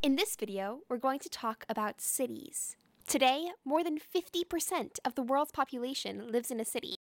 In this video, we're going to talk about cities. Today, more than 50% of the world's population lives in a city.